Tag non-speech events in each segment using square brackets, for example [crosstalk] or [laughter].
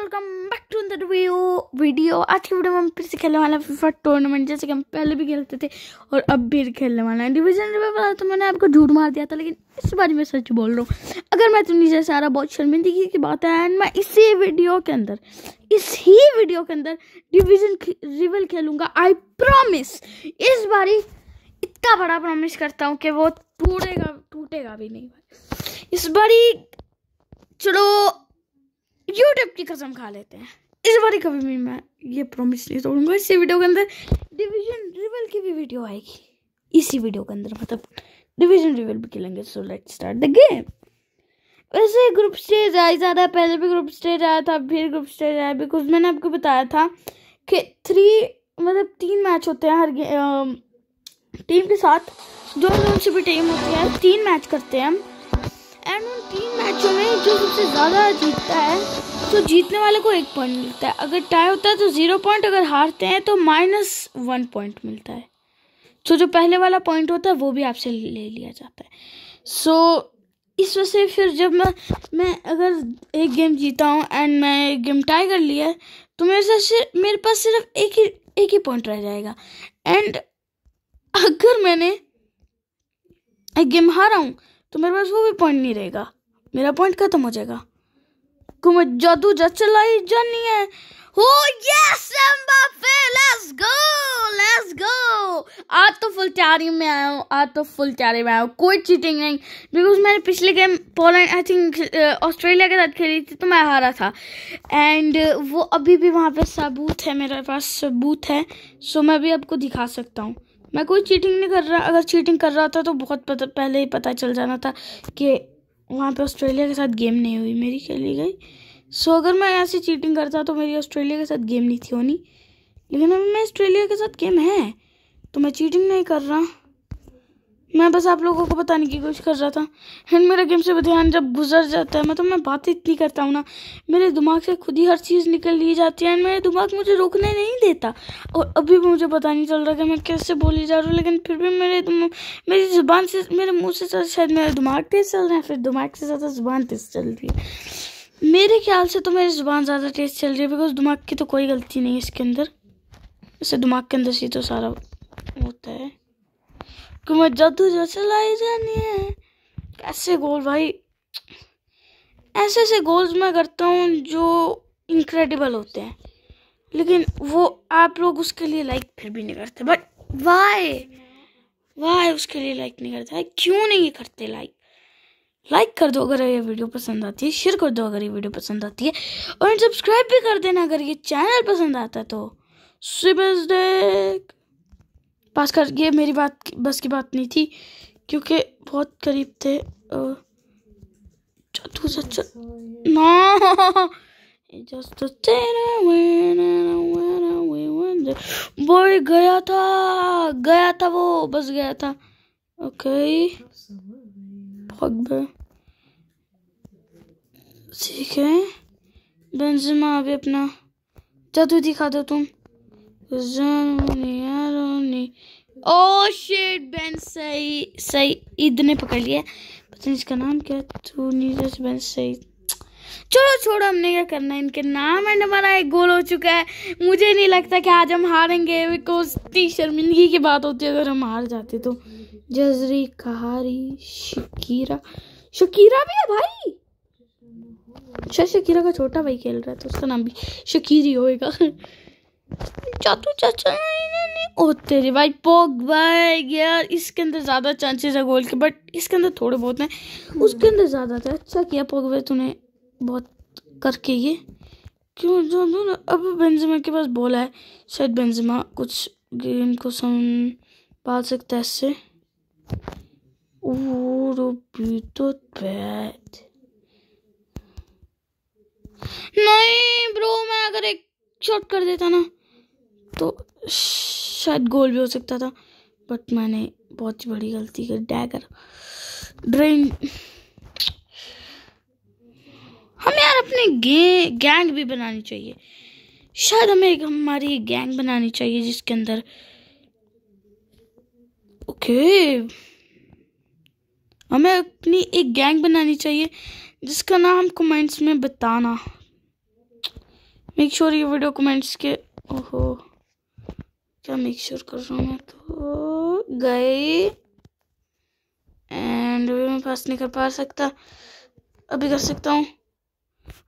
welcome back to the video आज की video में हम फिर से खेलने वाले हैं फिफा टूर्नामेंट जैसे कि हम पहले भी खेलते थे और अब भी खेलने वाले हैं डिवीजन वाला तो मैंने आपको झूठ मार दिया था लेकिन इस बारे में सच बोल रहा हूँ अगर मैं तुम्हें तो जैसे आ बहुत शर्मिंदगी की बात है एंड मैं इसी वीडियो के अंदर इस ही वीडियो के अंदर डिविजन रिवल खेलूँगा आई प्रोमिस इस बारी इतना बड़ा प्रोमिस करता हूँ कि वो टूटेगा टूटेगा भी नहीं इस बारी चलो यूट्यूब की कसम खा लेते हैं इस बार कभी भी मैं ये प्रॉमिस नहीं तोड़ूंगा इसी वीडियो के अंदर डिवीजन रिवल की भी वीडियो आएगी इसी वीडियो के अंदर मतलब डिवीजन रिवल भी खेलेंगे so let start the game वैसे ग्रुप स्टेज आई है पहले भी ग्रुप स्टेज आया था फिर ग्रुप स्टेज आया बिकॉज मैंने आपको बताया था कि थ्री मतलब तीन मैच होते हैं हर टीम के साथ जो जो सी भी टीम होती है तीन मैच करते हैं हम एंड उन तीन मैचों में जो सबसे ज़्यादा जीतता है तो जीतने वाले को एक पॉइंट मिलता है अगर टाई होता है तो ज़ीरो पॉइंट अगर हारते हैं तो माइनस वन पॉइंट मिलता है तो जो पहले वाला पॉइंट होता है वो भी आपसे ले लिया जाता है सो इस वजह से फिर जब मैं मैं अगर एक गेम जीता हूँ एंड मैं एक गेम टाई कर लिया है तो मेरे साथ सिर्फ मेरे पास सिर्फ एक ही एक ही पॉइंट रह जाएगा एंड अगर मैंने एक गेम हारा हूँ तो मेरे पास वो भी पॉइंट नहीं रहेगा मेरा पॉइंट खत्म हो जाएगा कुमे जादू जा चलाई जानी है हो yes Mbappe let's go let's go आज तो फुल तैयारी में आया हूँ आज तो फुल तैयारी में आया हूँ कोई चीटिंग नहीं बिकॉज मैंने पिछले game Poland I think Australia के साथ खेली थी तो मैं हारा था एंड वो अभी भी वहाँ पे सबूत है मेरे पास सबूत है सो मैं भी आपको दिखा सकता हूँ मैं कोई चीटिंग नहीं कर रहा अगर चीटिंग कर रहा था तो बहुत पता, पहले ही पता चल जाना था कि वहाँ पे ऑस्ट्रेलिया के साथ गेम नहीं हुई मेरी खेली गई सो अगर मैं ऐसी चीटिंग करता तो मेरी ऑस्ट्रेलिया के साथ गेम नहीं थी होनी लेकिन अभी मैं ऑस्ट्रेलिया के साथ गेम है तो मैं चीटिंग नहीं कर रहा मैं बस आप लोगों को बताने की कोशिश कर रहा था एंड मेरा गेम से ध्यान जब गुजर जाता है मतलब मैं बात इतनी करता हूँ ना मेरे दिमाग से खुद ही हर चीज़ निकल ली जाती है एंड मेरा दिमाग मुझे रोकने नहीं देता और अभी भी मुझे पता नहीं चल रहा कि मैं कैसे बोली जा रहा हूँ लेकिन फिर भी मेरे मेरी ज़ुबान से मेरे मुँह से ज़्यादा शायद मेरा दिमाग तेज़ चल रहा है फिर दिमाग से ज़्यादा ज़ुबान तेज़ चल रही है मेरे ख्याल से तो मेरी ज़ुबान ज़्यादा तेज़ चल रही है बिकॉज दिमाग की तो कोई गलती नहीं है इसके अंदर इससे दिमाग के अंदर से तो सारा होता है कि मैं जादू जो चलाई जानी है ऐसे गोल भाई ऐसे ऐसे गोल्स मैं करता हूँ जो इनक्रेडिबल होते हैं लेकिन वो आप लोग उसके लिए लाइक फिर भी नहीं करते बट वाई वाई उसके लिए लाइक नहीं करते क्यों नहीं करते लाइक लाइक कर दो अगर ये वीडियो पसंद आती है शेयर कर दो अगर ये वीडियो पसंद आती है और सब्सक्राइब भी कर देना अगर ये चैनल पसंद आता है तो सुबह पास कर ये मेरी बात बस की बात नहीं थी क्योंकि बहुत करीब थे जादू वो [laughs] तो गया था गया था वो बस गया था ओके ठीक है बंजमा अभी अपना जादू दिखा दो तुम जर्मनी में ओ शेट बैन सही सही ईद ने पकड़ लिया पता नहीं इसका नाम क्या तू नीरज बैन सही छोड़ो छोड़ो हमने क्या करना है इनके नाम एंड हमारा एक गोल हो चुका है मुझे नहीं लगता कि आज हम हारेंगे बिकॉज इतनी शर्मिंदगी की बात होती है अगर हम हार जाते तो जजरी कहारी शकीरा शकीरा भी है भाई अच्छा शकीरा का छोटा भाई खेल रहा है तो उसका नाम भी शकीरी होगा चाचू [laughs] चाचा ओ तेरे भाई पोग यार इसके अंदर ज़्यादा चांसेस है गोल के बट इसके अंदर थोड़े बहुत हैं उसके अंदर ज़्यादा था अच्छा किया पोग तूने बहुत करके ये क्यों जो ना अब बेंजमा के पास बोला है शायद बेंजमा कुछ गेम को सम पा सकता है इससे तो बैट नहीं ब्रो मैं अगर एक शॉट कर देता ना तो श... शायद गोल भी हो सकता था बट मैंने बहुत ही बड़ी गलती कर डैगर ड्रेन हमें यार अपने गे गैंग भी बनानी चाहिए शायद हमें एक हमारी गैंग बनानी चाहिए जिसके अंदर ओके हमें अपनी एक गैंग बनानी चाहिए जिसका नाम कमेंट्स में बताना मेक श्योर ये वीडियो कमेंट्स के ओहो क्या मेक श्योर कर रहा हूँ मैं तो गए एंड अभी मैं पास नहीं कर पा सकता अभी कर सकता हूँ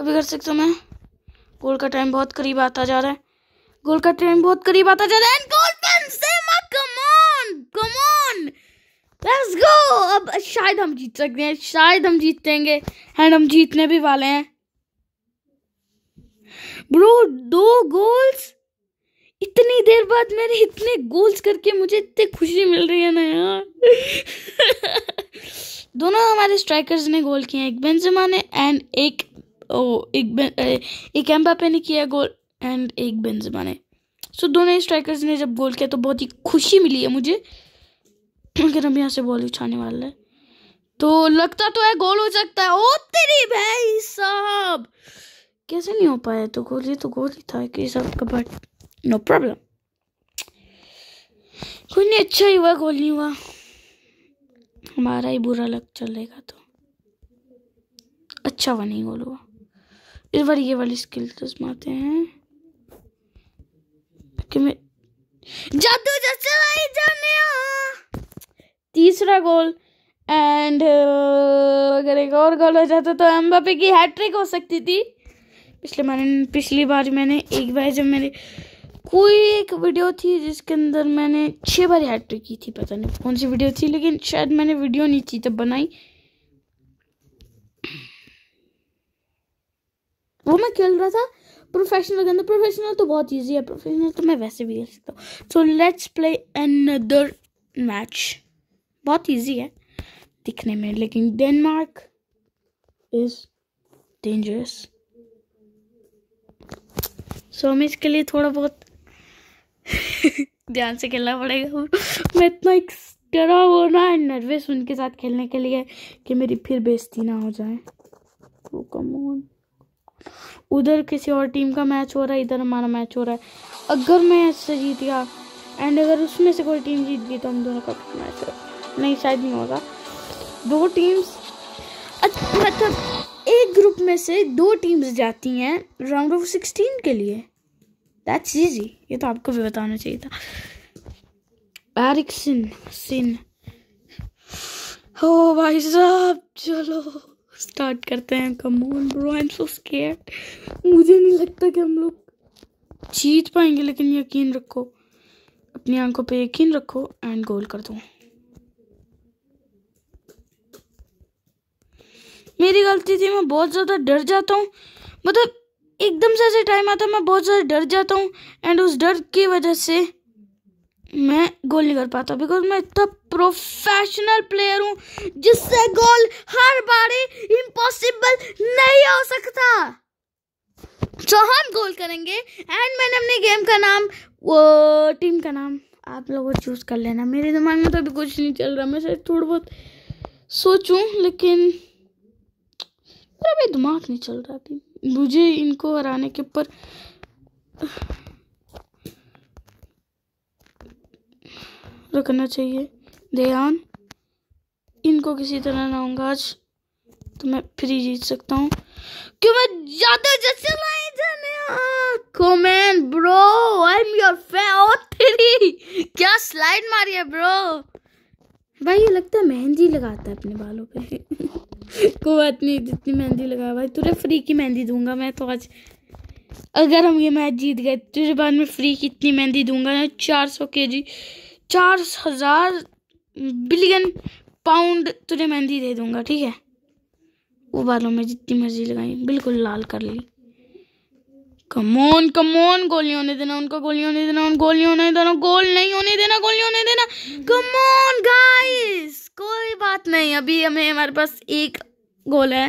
अभी कर सकता हूँ मैं गोल का टाइम बहुत करीब आता जा रहा है गोल का टाइम बहुत करीब आता जा रहा है गोल पर सेमा लेट्स गो अब शायद हम जीत सकते हैं शायद हम जीतेंगे एंड हम जीतने भी वाले हैं ब्रो दो गोल्स इतनी देर बाद मेरे इतने गोल्स करके मुझे इतनी खुशी मिल रही है ना यार [laughs] दोनों हमारे स्ट्राइकर्स ने गोल किए एक बेंजमा ने एंड एक ओ एक एक एम्बापे ने किया गोल एंड एक बेंजमा ने सो दोनों ही स्ट्राइकर्स ने जब गोल किया तो बहुत ही खुशी मिली है मुझे अगर हम यहाँ से बॉल उछाने वाले हैं तो लगता तो है गोल हो सकता है ओ तेरी भाई साहब कैसे नहीं हो पाया तो गोल ये तो गोल ही था कि सब का बट नो प्रॉब्लम कोई नहीं अच्छा ही हुआ गोल नहीं हुआ हमारा ही बुरा लग चलेगा तो अच्छा हुआ नहीं गोल हुआ इस बार ये वाली स्किल तो आजमाते हैं कि मैं जादू जाने तीसरा गोल एंड अगर एक और गोल हो जाता तो एम्बापे की हैट्रिक हो सकती थी पिछले मैंने पिछली बार मैंने एक बार जब मेरे कोई एक वीडियो थी जिसके अंदर मैंने छः बार हैट्रिक की थी पता नहीं कौन सी वीडियो थी लेकिन शायद मैंने वीडियो नहीं थी तब बनाई वो मैं खेल रहा था प्रोफेशनल के अंदर प्रोफेशनल तो बहुत ईजी है प्रोफेशनल तो मैं वैसे भी खेल सकता हूँ so let's play another match बहुत ईजी है दिखने में लेकिन डेनमार्क इज डेंजरस सो हमें इसके लिए थोड़ा बहुत [laughs] ध्यान से खेलना पड़ेगा मैं इतना डरा हुआ ना नर्वस उनके साथ खेलने के लिए कि मेरी फिर बेइज्जती ना हो जाए वो oh, कम उधर किसी और टीम का मैच हो रहा है इधर हमारा मैच हो रहा है अगर मैं ऐसे जीत गया एंड अगर उसमें से कोई टीम जीत गई तो हम दोनों का मैच हो नहीं शायद नहीं होगा दो टीम्स मतलब एक ग्रुप में से दो टीम्स जाती हैं राउंड ऑफ सिक्सटीन के लिए दैट्स इजी ये तो आपको भी बताना चाहिए था एरिक्सन सिन हो भाई साहब चलो स्टार्ट करते हैं come on bro I am so scared मुझे नहीं लगता कि हम लोग जीत पाएंगे लेकिन यकीन रखो अपनी आंखों पे यकीन रखो एंड गोल कर दो मेरी गलती थी मैं बहुत ज़्यादा डर जाता हूँ मतलब एकदम से ऐसे टाइम आता है मैं बहुत ज़्यादा डर जाता हूँ एंड उस डर की वजह से मैं गोल नहीं कर पाता बिकॉज मैं इतना प्रोफेशनल प्लेयर हूँ जिससे गोल हर बार इम्पॉसिबल नहीं हो सकता तो so, हम गोल करेंगे एंड मैंने अपने गेम का नाम वो टीम का नाम आप लोग चूज़ कर लेना मेरे दिमाग में तो अभी कुछ नहीं चल रहा मैं सिर्फ थोड़ा बहुत सोचूं लेकिन मेरा भाई दिमाग नहीं चल रहा थी मुझे इनको हराने के ऊपर रखना चाहिए ध्यान इनको किसी तरह ना होगा आज तो मैं फ्री जीत सकता हूँ क्यों मैं ज्यादा जैसे लाए जाने comment bro I am your fan और तेरी क्या स्लाइड मारी है ब्रो भाई ये लगता है मेहंदी लगाता है अपने बालों पे कोई बात नहीं जितनी मेहंदी लगा भाई तुझे फ्री की मेहंदी दूंगा मैं तो आज अगर हम ये मैच जीत गए तुझे बाद में फ्री की इतनी मेहंदी दूंगा मैं चार सौ के जी चार हजार बिलियन पाउंड तुझे मेहंदी दे दूंगा ठीक है वो बालों में जितनी मर्जी लगाई बिल्कुल लाल कर ली कमोन कमोन गोलियों ने देना उनका गोलियों ने देना उन गोलियों ने देना गोल नहीं होने देना गोलियों ने देना कमोन गाइस कोई बात नहीं अभी हमें हमारे पास एक गोल है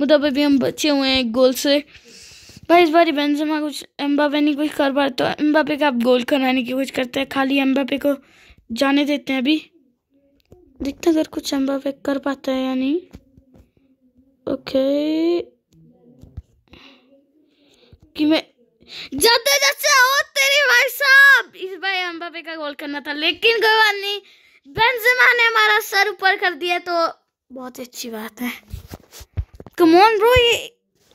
मतलब अभी हम बचे हुए हैं एक गोल से भाई इस बार बेंजेमा कुछ एम्बापे नहीं कुछ कर पा तो एम्बापे का आप गोल कराने की कोशिश करते हैं खाली एम्बापे को जाने देते हैं अभी देखते हैं अगर कुछ एम्बापे कर पाता है या नहीं ओके कि मैं जाते जाते हो तेरी भाई साहब इस बार एम्बापे का गोल करना था लेकिन कोई बात नहीं बेंजिमा ने हमारा सर ऊपर कर दिया तो बहुत अच्छी बात है कमोन ब्रो ये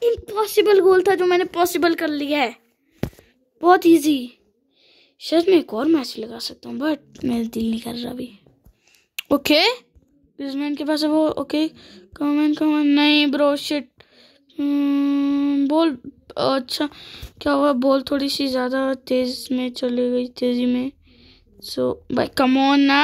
इम्पॉसिबल गोल था जो मैंने पॉसिबल कर लिया है बहुत इजी शायद मैं एक और मैच लगा सकता हूँ बट मेरा दिल नहीं कर रहा अभी ओके बिजमैन के पास अब वो ओके कमन कमन नहीं ब्रो शिट बॉल अच्छा क्या हुआ बॉल थोड़ी सी ज़्यादा तेज़ में चली गई तेज़ी में सो भाई कमोन ना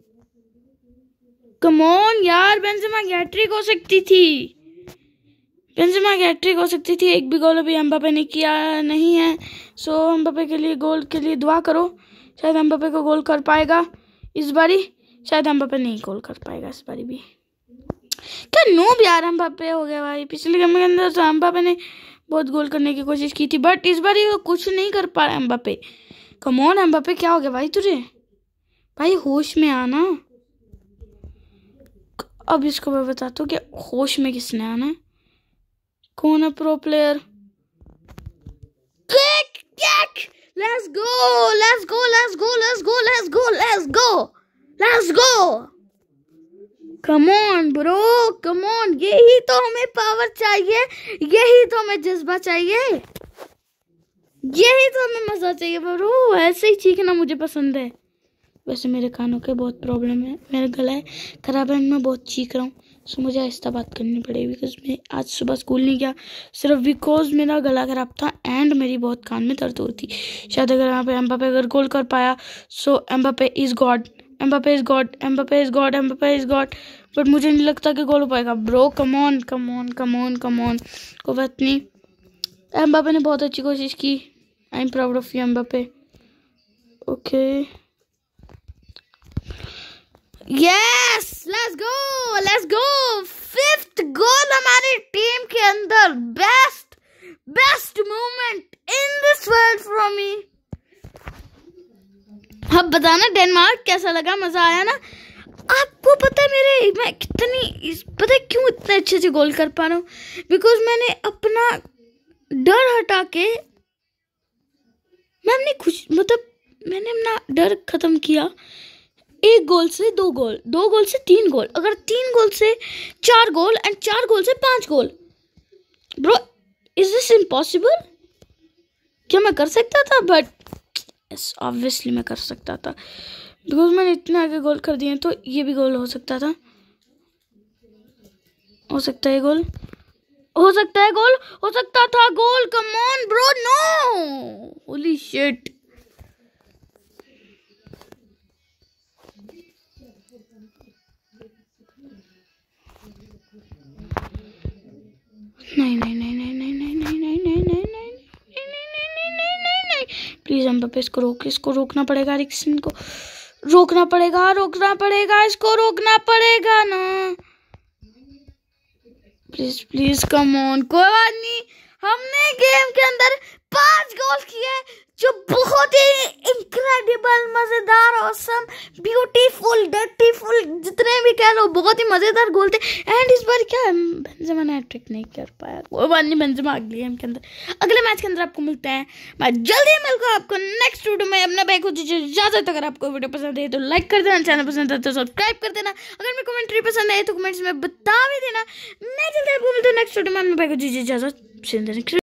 कमोन यार बेंजेमा गैट्रिक हो सकती थी बेंजेमा गैट्रिक हो सकती थी एक भी गोल अभी एम्बापे ने किया नहीं है सो एम्बापे के लिए गोल के लिए दुआ करो शायद एम्बापे को गोल कर पाएगा इस बारी शायद एम्बापे नहीं गोल कर पाएगा इस बारी भी क्या नूब यार एम्बापे हो गया भाई पिछले गेम के अंदर तो एम्बापे ने बहुत गोल करने की कोशिश की थी बट इस बारी वो कुछ नहीं कर पा रहा एम्बापे कमोन एम्बापे क्या हो गया भाई तुझे भाई होश में आना अब इसको मैं बताता हूँ कि होश में किसने आना है कौन है pro player click click let's go let's go let's go let's go let's go let's go let's go come on bro come on यही तो हमें पावर चाहिए यही तो हमें जज्बा चाहिए यही तो हमें मजा चाहिए ब्रो ऐसे ही चीखना मुझे पसंद है वैसे मेरे कानों के बहुत प्रॉब्लम है मेरा गला है ख़राब है मैं बहुत चीख रहा हूँ सो मुझे आहिस्ता बात करनी पड़ेगी बिकॉज मैं आज सुबह स्कूल नहीं गया सिर्फ बिकॉज मेरा गला ख़राब था एंड मेरी बहुत कान में दर्द हो रही थी शायद अगर यहाँ पे एम्बापे अगर गोल कर पाया so Mbappe is god Mbappe is god Mbappe is god Mbappe is god but मुझे नहीं लगता कि गोल हो पाएगा bro come on come on come on come on को बात नहीं एम्बापे ने बहुत अच्छी कोशिश की I am proud of you Mbappe okay yes let's go let's go fifth goal हमारी टीम के अंदर best best in this world from me अब बताना डेनमार्क कैसा लगा मजा आया ना आपको पता है मेरे मैं कितनी इस पता है क्यों इतने अच्छे से गोल कर पा रहा हूँ बिकॉज मैंने अपना डर हटा के मैं अपनी खुश मतलब मैंने अपना डर खत्म किया एक गोल से दो गोल दो गोल से तीन गोल अगर तीन गोल से चार गोल एंड चार गोल से पांच goal bro is this impossible क्या मैं कर सकता था बट यस ऑब्वियसली मैं कर सकता था बिकॉज मैंने इतने आगे गोल कर दिए तो ये भी गोल हो सकता था हो सकता है गोल हो सकता है गोल हो सकता था goal come on bro no holy shit please हम इसको रोक इसको रोकना पड़ेगा रिक्शन को रोकना पड़ेगा रोकना पड़ेगा इसको रोकना पड़ेगा ना प्लीज प्लीज कम ऑन कोई बात नहीं हमने गेम के अंदर पांच गोल किए जो बहुत ही इनक्रेडिबल मज़ेदार औसम ब्यूटीफुल डर्टीफुल जितने भी कह लो बहुत ही मज़ेदार गोल थे एंड इस बार क्या बेंजमा ने ट्रिक नहीं कर पाया कोई बात नहीं बेंजमा अगले गेम के अंदर अगले मैच के अंदर आपको मिलते हैं मैं जल्दी मिलूंगा आपको नेक्स्ट वीडियो में अपना बैग हो इजाज़त अगर आपको वीडियो तो पसंद है तो लाइक कर देना चैनल पसंद आए तो सब्सक्राइब कर देना अगर मेरे कमेंट्री पसंद आए तो कमेंट्स में बता भी देना मैं जल्दी आपको मिलता हूँ नेक्स्ट वीडियो में अपना बैग हो इजाज़त